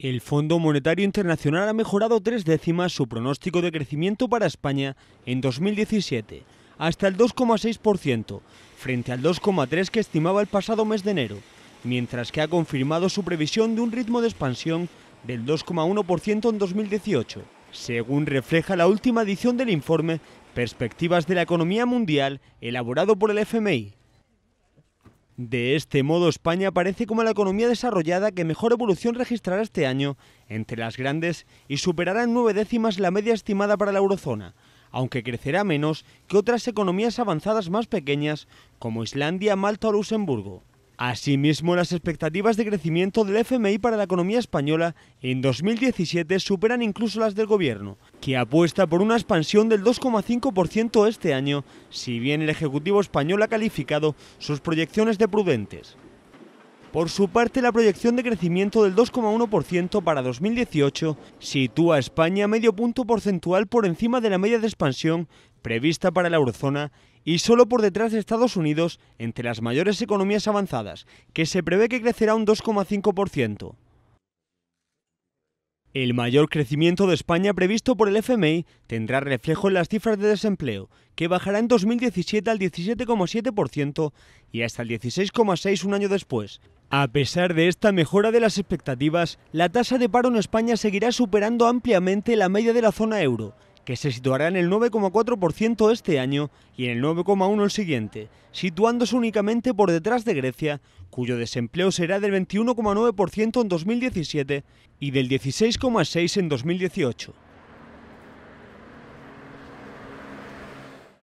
El Fondo Monetario Internacional ha mejorado tres décimas su pronóstico de crecimiento para España en 2017, hasta el 2,6%, frente al 2,3% que estimaba el pasado mes de enero, mientras que ha confirmado su previsión de un ritmo de expansión del 2,1% en 2018, según refleja la última edición del informe Perspectivas de la Economía Mundial elaborado por el FMI. De este modo, España parece como la economía desarrollada que mejor evolución registrará este año entre las grandes y superará en nueve décimas la media estimada para la eurozona, aunque crecerá menos que otras economías avanzadas más pequeñas como Islandia, Malta o Luxemburgo. Asimismo, las expectativas de crecimiento del FMI para la economía española en 2017 superan incluso las del gobierno, y apuesta por una expansión del 2,5% este año, si bien el Ejecutivo español ha calificado sus proyecciones de prudentes. Por su parte, la proyección de crecimiento del 2,1% para 2018 sitúa a España medio punto porcentual por encima de la media de expansión prevista para la eurozona y solo por detrás de Estados Unidos, entre las mayores economías avanzadas, que se prevé que crecerá un 2,5%. El mayor crecimiento de España previsto por el FMI tendrá reflejo en las cifras de desempleo, que bajará en 2017 al 17,7% y hasta el 16,6% un año después. A pesar de esta mejora de las expectativas, la tasa de paro en España seguirá superando ampliamente la media de la zona euro, que se situará en el 9,4% este año y en el 9,1% el siguiente, situándose únicamente por detrás de Grecia, cuyo desempleo será del 21,9% en 2017 y del 16,6% en 2018.